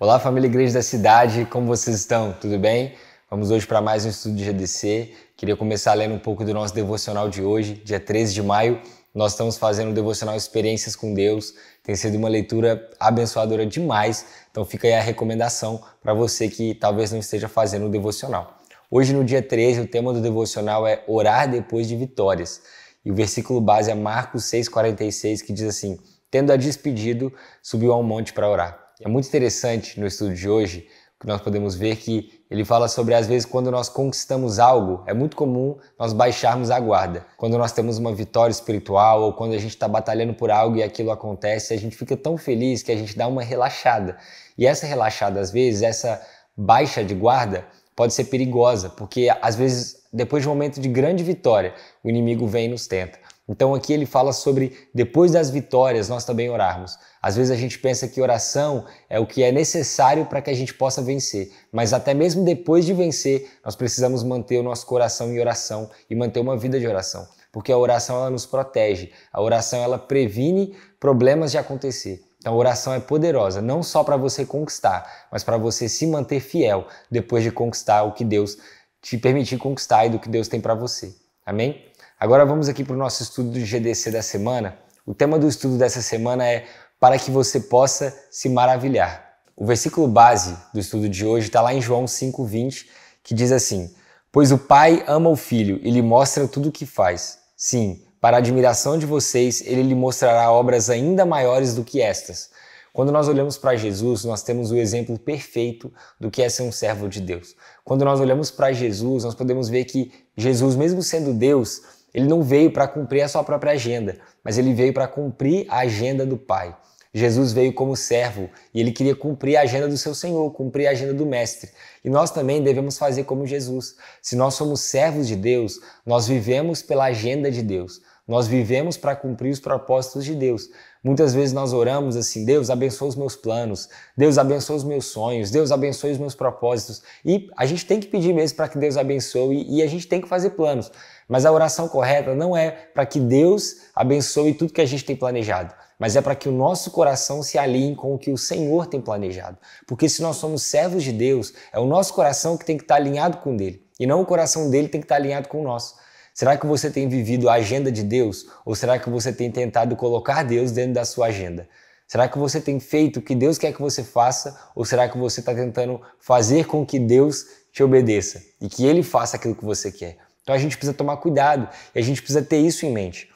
Olá, família Igreja da Cidade, como vocês estão? Tudo bem? Vamos hoje para mais um estudo de GDC. Queria começar lendo um pouco do nosso devocional de hoje, dia 13 de maio. Nós estamos fazendo o devocional Experiências com Deus. Tem sido uma leitura abençoadora demais, então fica aí a recomendação para você que talvez não esteja fazendo o devocional. Hoje, no dia 13, o tema do devocional é Orar depois de vitórias. E o versículo base é Marcos 6,46, que diz assim: Tendo a despedido, subiu ao monte para orar. É muito interessante no estudo de hoje que nós podemos ver que ele fala sobre às vezes quando nós conquistamos algo, é muito comum nós baixarmos a guarda. Quando nós temos uma vitória espiritual ou quando a gente está batalhando por algo e aquilo acontece, a gente fica tão feliz que a gente dá uma relaxada. E essa relaxada, às vezes, essa baixa de guarda pode ser perigosa, porque às vezes, depois de um momento de grande vitória, o inimigo vem e nos tenta. Então aqui ele fala sobre depois das vitórias nós também orarmos. Às vezes a gente pensa que oração é o que é necessário para que a gente possa vencer, mas até mesmo depois de vencer, nós precisamos manter o nosso coração em oração e manter uma vida de oração, porque a oração ela nos protege, a oração ela previne problemas de acontecer. Então, a oração é poderosa, não só para você conquistar, mas para você se manter fiel depois de conquistar o que Deus te permitir conquistar e do que Deus tem para você. Amém? Agora vamos aqui para o nosso estudo do GDC da semana. O tema do estudo dessa semana é Para que você possa se maravilhar. O versículo base do estudo de hoje está lá em João 5,20, que diz assim: Pois o Pai ama o Filho e lhe mostra tudo o que faz. Sim, para a admiração de vocês, ele lhe mostrará obras ainda maiores do que estas. Quando nós olhamos para Jesus, nós temos o exemplo perfeito do que é ser um servo de Deus. Quando nós olhamos para Jesus, nós podemos ver que Jesus, mesmo sendo Deus, ele não veio para cumprir a sua própria agenda, mas ele veio para cumprir a agenda do Pai. Jesus veio como servo e ele queria cumprir a agenda do seu Senhor, cumprir a agenda do Mestre. E nós também devemos fazer como Jesus. Se nós somos servos de Deus, nós vivemos pela agenda de Deus. Nós vivemos para cumprir os propósitos de Deus. Muitas vezes nós oramos assim: Deus abençoa os meus planos, Deus abençoa os meus sonhos, Deus abençoa os meus propósitos. E a gente tem que pedir mesmo para que Deus abençoe e a gente tem que fazer planos. Mas a oração correta não é para que Deus abençoe tudo que a gente tem planejado, mas é para que o nosso coração se alinhe com o que o Senhor tem planejado. Porque se nós somos servos de Deus, é o nosso coração que tem que estar alinhado com o dele, e não o coração dele tem que estar alinhado com o nosso. Será que você tem vivido a agenda de Deus ou será que você tem tentado colocar Deus dentro da sua agenda? Será que você tem feito o que Deus quer que você faça ou será que você está tentando fazer com que Deus te obedeça e que Ele faça aquilo que você quer? Então a gente precisa tomar cuidado e a gente precisa ter isso em mente.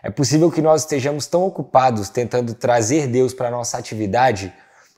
É possível que nós estejamos tão ocupados tentando trazer Deus para a nossa atividade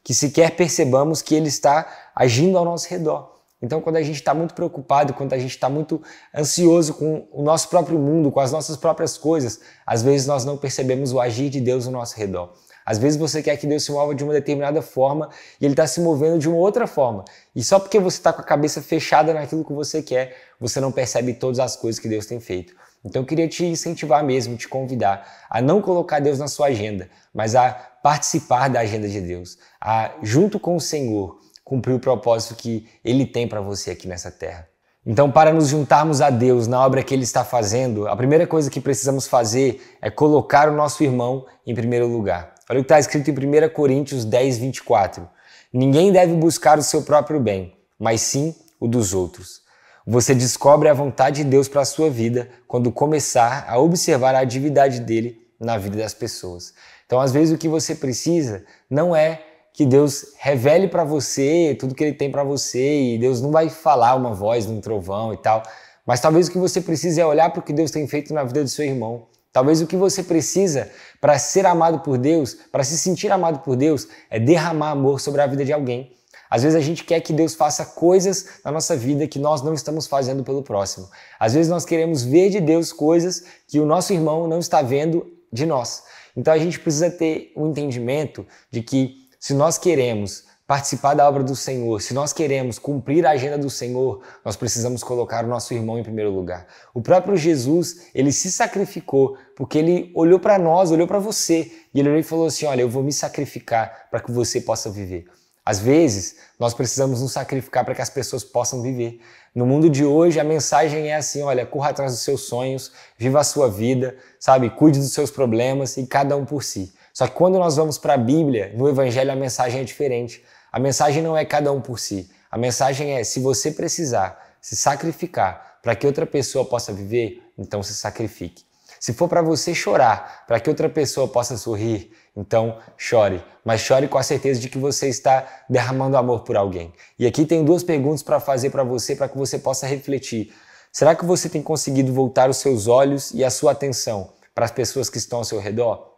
que sequer percebamos que Ele está agindo ao nosso redor. Então, quando a gente está muito preocupado, quando a gente está muito ansioso com o nosso próprio mundo, com as nossas próprias coisas, às vezes nós não percebemos o agir de Deus ao nosso redor. Às vezes você quer que Deus se mova de uma determinada forma e ele está se movendo de uma outra forma. E só porque você está com a cabeça fechada naquilo que você quer, você não percebe todas as coisas que Deus tem feito. Então eu queria te incentivar mesmo, te convidar a não colocar Deus na sua agenda, mas a participar da agenda de Deus, a junto com o Senhor cumprir o propósito que Ele tem para você aqui nessa terra. Então, para nos juntarmos a Deus na obra que Ele está fazendo, a primeira coisa que precisamos fazer é colocar o nosso irmão em primeiro lugar. Olha o que está escrito em 1 Coríntios 10, 24. Ninguém deve buscar o seu próprio bem, mas sim o dos outros. Você descobre a vontade de Deus para a sua vida quando começar a observar a atividade dele na vida das pessoas. Então, às vezes, o que você precisa não é que Deus revele para você tudo que Ele tem para você e Deus não vai falar uma voz num trovão e tal. Mas talvez o que você precise é olhar para o que Deus tem feito na vida do seu irmão. Talvez o que você precisa para ser amado por Deus, para se sentir amado por Deus, é derramar amor sobre a vida de alguém. Às vezes a gente quer que Deus faça coisas na nossa vida que nós não estamos fazendo pelo próximo. Às vezes nós queremos ver de Deus coisas que o nosso irmão não está vendo de nós. Então a gente precisa ter o um entendimento de que se nós queremos participar da obra do Senhor, se nós queremos cumprir a agenda do Senhor, nós precisamos colocar o nosso irmão em primeiro lugar. O próprio Jesus, ele se sacrificou porque ele olhou para nós, olhou para você e ele olhou e falou assim: "Olha, eu vou me sacrificar para que você possa viver". Às vezes, nós precisamos nos sacrificar para que as pessoas possam viver. No mundo de hoje, a mensagem é assim: olha, corra atrás dos seus sonhos, viva a sua vida, sabe? Cuide dos seus problemas e cada um por si. Só que quando nós vamos para a Bíblia, no Evangelho a mensagem é diferente. A mensagem não é cada um por si. A mensagem é: se você precisar se sacrificar para que outra pessoa possa viver, então se sacrifique. Se for para você chorar, para que outra pessoa possa sorrir, então chore. Mas chore com a certeza de que você está derramando amor por alguém. E aqui tem duas perguntas para fazer para você, para que você possa refletir. Será que você tem conseguido voltar os seus olhos e a sua atenção para as pessoas que estão ao seu redor?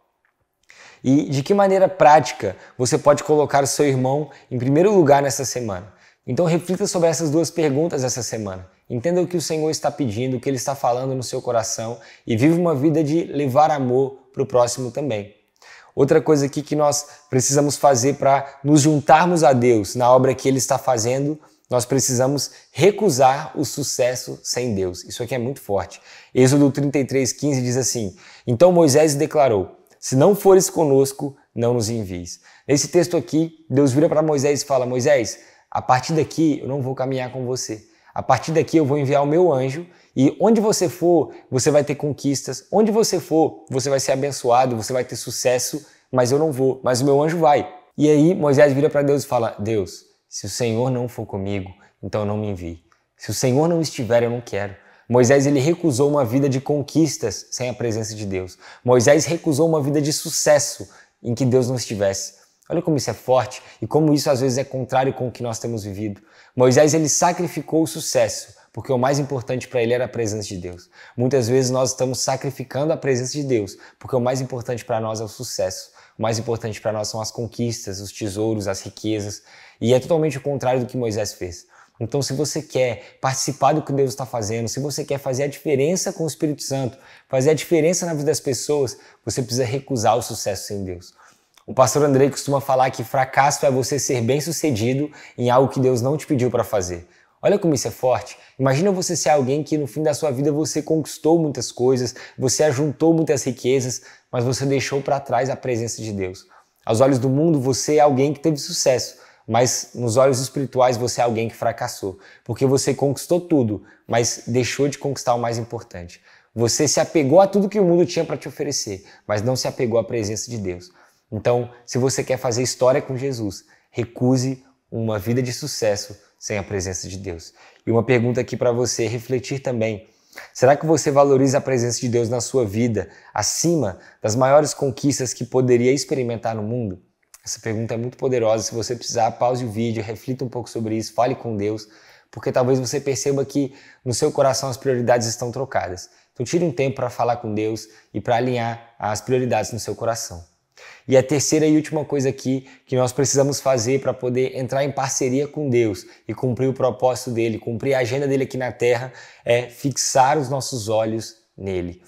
E de que maneira prática você pode colocar o seu irmão em primeiro lugar nessa semana? Então reflita sobre essas duas perguntas essa semana. Entenda o que o Senhor está pedindo, o que Ele está falando no seu coração e viva uma vida de levar amor para o próximo também. Outra coisa aqui que nós precisamos fazer para nos juntarmos a Deus na obra que Ele está fazendo nós precisamos recusar o sucesso sem Deus. Isso aqui é muito forte. Êxodo 15 diz assim: Então Moisés declarou: se não fores conosco, não nos envies. Nesse texto aqui, Deus vira para Moisés e fala: Moisés, a partir daqui eu não vou caminhar com você. A partir daqui eu vou enviar o meu anjo e onde você for, você vai ter conquistas. Onde você for, você vai ser abençoado, você vai ter sucesso, mas eu não vou, mas o meu anjo vai. E aí Moisés vira para Deus e fala: Deus, se o Senhor não for comigo, então não me envie. Se o Senhor não estiver, eu não quero. Moisés ele recusou uma vida de conquistas sem a presença de Deus. Moisés recusou uma vida de sucesso em que Deus não estivesse. Olha como isso é forte e como isso às vezes é contrário com o que nós temos vivido. Moisés ele sacrificou o sucesso porque o mais importante para ele era a presença de Deus. Muitas vezes nós estamos sacrificando a presença de Deus, porque o mais importante para nós é o sucesso. O mais importante para nós são as conquistas, os tesouros, as riquezas, e é totalmente o contrário do que Moisés fez. Então, se você quer participar do que Deus está fazendo, se você quer fazer a diferença com o Espírito Santo, fazer a diferença na vida das pessoas, você precisa recusar o sucesso sem Deus. O pastor Andrei costuma falar que fracasso é você ser bem-sucedido em algo que Deus não te pediu para fazer. Olha como isso é forte. Imagina você ser alguém que no fim da sua vida você conquistou muitas coisas, você ajuntou muitas riquezas, mas você deixou para trás a presença de Deus. Aos olhos do mundo, você é alguém que teve sucesso, mas nos olhos espirituais você é alguém que fracassou, porque você conquistou tudo, mas deixou de conquistar o mais importante. Você se apegou a tudo que o mundo tinha para te oferecer, mas não se apegou à presença de Deus. Então, se você quer fazer história com Jesus, recuse uma vida de sucesso sem a presença de Deus. E uma pergunta aqui para você refletir também. Será que você valoriza a presença de Deus na sua vida acima das maiores conquistas que poderia experimentar no mundo? Essa pergunta é muito poderosa. Se você precisar, pause o vídeo, reflita um pouco sobre isso, fale com Deus, porque talvez você perceba que no seu coração as prioridades estão trocadas. Então, tire um tempo para falar com Deus e para alinhar as prioridades no seu coração. E a terceira e última coisa aqui que nós precisamos fazer para poder entrar em parceria com Deus e cumprir o propósito dele, cumprir a agenda dele aqui na terra, é fixar os nossos olhos nele.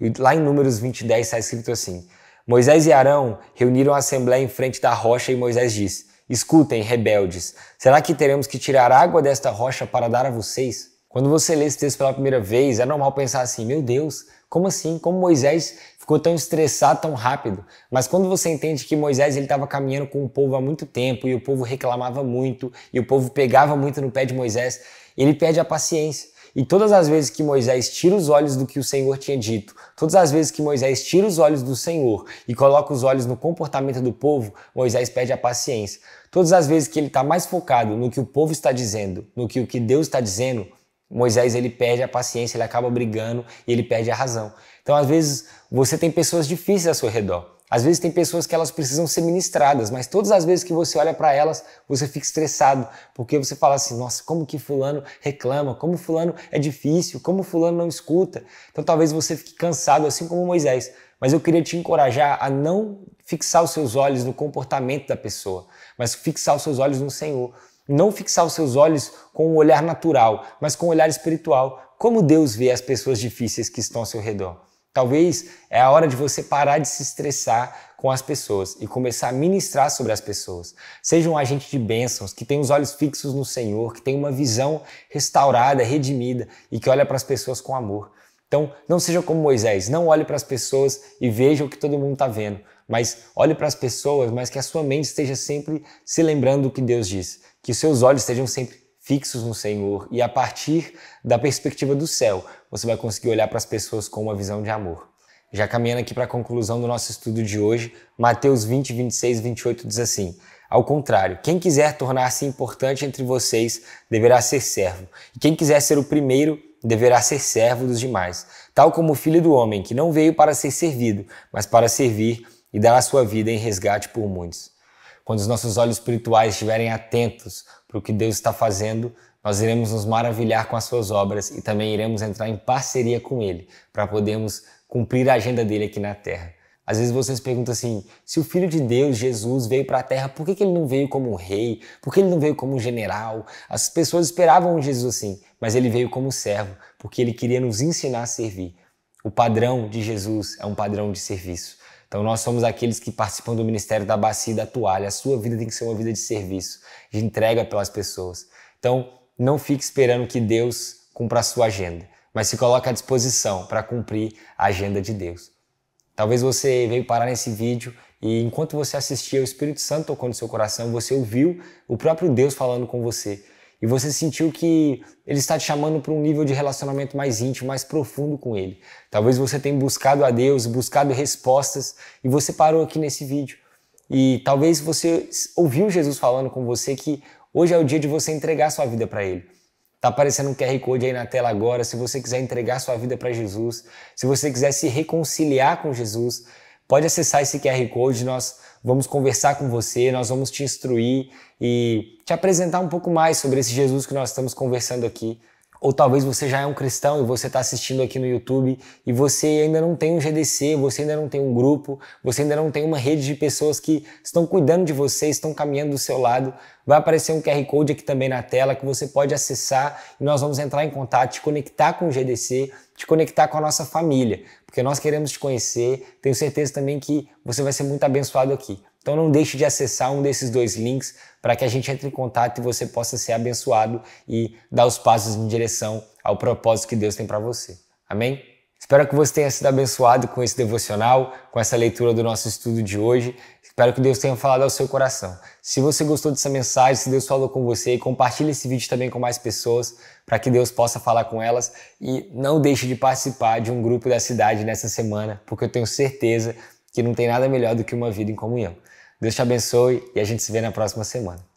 E lá em Números 20, 10 está escrito assim: Moisés e Arão reuniram a assembleia em frente da rocha e Moisés disse: Escutem, rebeldes, será que teremos que tirar água desta rocha para dar a vocês? Quando você lê esse texto pela primeira vez, é normal pensar assim: meu Deus, como assim? Como Moisés ficou tão estressado tão rápido? Mas quando você entende que Moisés estava caminhando com o povo há muito tempo e o povo reclamava muito e o povo pegava muito no pé de Moisés, ele perde a paciência. E todas as vezes que Moisés tira os olhos do que o Senhor tinha dito, todas as vezes que Moisés tira os olhos do Senhor e coloca os olhos no comportamento do povo, Moisés perde a paciência. Todas as vezes que ele está mais focado no que o povo está dizendo, no que o que Deus está dizendo, Moisés ele perde a paciência, ele acaba brigando e ele perde a razão. Então, às vezes, você tem pessoas difíceis ao seu redor. Às vezes tem pessoas que elas precisam ser ministradas, mas todas as vezes que você olha para elas, você fica estressado, porque você fala assim: "Nossa, como que fulano reclama? Como fulano é difícil? Como fulano não escuta?". Então talvez você fique cansado assim como Moisés. Mas eu queria te encorajar a não fixar os seus olhos no comportamento da pessoa, mas fixar os seus olhos no Senhor. Não fixar os seus olhos com um olhar natural, mas com um olhar espiritual. Como Deus vê as pessoas difíceis que estão ao seu redor? Talvez é a hora de você parar de se estressar com as pessoas e começar a ministrar sobre as pessoas. Seja um agente de bênçãos, que tem os olhos fixos no Senhor, que tem uma visão restaurada, redimida e que olha para as pessoas com amor. Então, não seja como Moisés, não olhe para as pessoas e veja o que todo mundo está vendo, mas olhe para as pessoas, mas que a sua mente esteja sempre se lembrando do que Deus diz, que os seus olhos estejam sempre fixos no Senhor e a partir da perspectiva do céu, você vai conseguir olhar para as pessoas com uma visão de amor. Já caminhando aqui para a conclusão do nosso estudo de hoje, Mateus 20, 26 e 28 diz assim: Ao contrário, quem quiser tornar-se importante entre vocês deverá ser servo, e quem quiser ser o primeiro deverá ser servo dos demais, tal como o filho do homem, que não veio para ser servido, mas para servir e dar a sua vida em resgate por muitos. Quando os nossos olhos espirituais estiverem atentos para o que Deus está fazendo, nós iremos nos maravilhar com as suas obras e também iremos entrar em parceria com Ele para podermos cumprir a agenda dele aqui na terra. Às vezes vocês perguntam assim: se o Filho de Deus, Jesus, veio para a terra, por que, que ele não veio como um rei? Por que ele não veio como um general? As pessoas esperavam Jesus assim, mas ele veio como servo, porque ele queria nos ensinar a servir. O padrão de Jesus é um padrão de serviço. Então nós somos aqueles que participam do Ministério da Bacia e da Toalha. A sua vida tem que ser uma vida de serviço, de entrega pelas pessoas. Então não fique esperando que Deus cumpra a sua agenda, mas se coloque à disposição para cumprir a agenda de Deus. Talvez você veio parar nesse vídeo e enquanto você assistia, o Espírito Santo tocou no seu coração, você ouviu o próprio Deus falando com você e você sentiu que ele está te chamando para um nível de relacionamento mais íntimo, mais profundo com ele. Talvez você tenha buscado a Deus, buscado respostas e você parou aqui nesse vídeo. E talvez você ouviu Jesus falando com você que hoje é o dia de você entregar sua vida para ele. Tá aparecendo um QR Code aí na tela agora. Se você quiser entregar sua vida para Jesus, se você quiser se reconciliar com Jesus, pode acessar esse QR Code. Nós vamos conversar com você, nós vamos te instruir e te apresentar um pouco mais sobre esse Jesus que nós estamos conversando aqui ou talvez você já é um cristão e você está assistindo aqui no YouTube e você ainda não tem um GDC, você ainda não tem um grupo, você ainda não tem uma rede de pessoas que estão cuidando de você, estão caminhando do seu lado. Vai aparecer um QR Code aqui também na tela que você pode acessar e nós vamos entrar em contato, te conectar com o GDC, te conectar com a nossa família, porque nós queremos te conhecer. Tenho certeza também que você vai ser muito abençoado aqui. Então não deixe de acessar um desses dois links para que a gente entre em contato e você possa ser abençoado e dar os passos em direção ao propósito que Deus tem para você. Amém? Espero que você tenha sido abençoado com esse devocional, com essa leitura do nosso estudo de hoje. Espero que Deus tenha falado ao seu coração. Se você gostou dessa mensagem, se Deus falou com você, compartilhe esse vídeo também com mais pessoas, para que Deus possa falar com elas. E não deixe de participar de um grupo da cidade nessa semana, porque eu tenho certeza que não tem nada melhor do que uma vida em comunhão. Deus te abençoe e a gente se vê na próxima semana.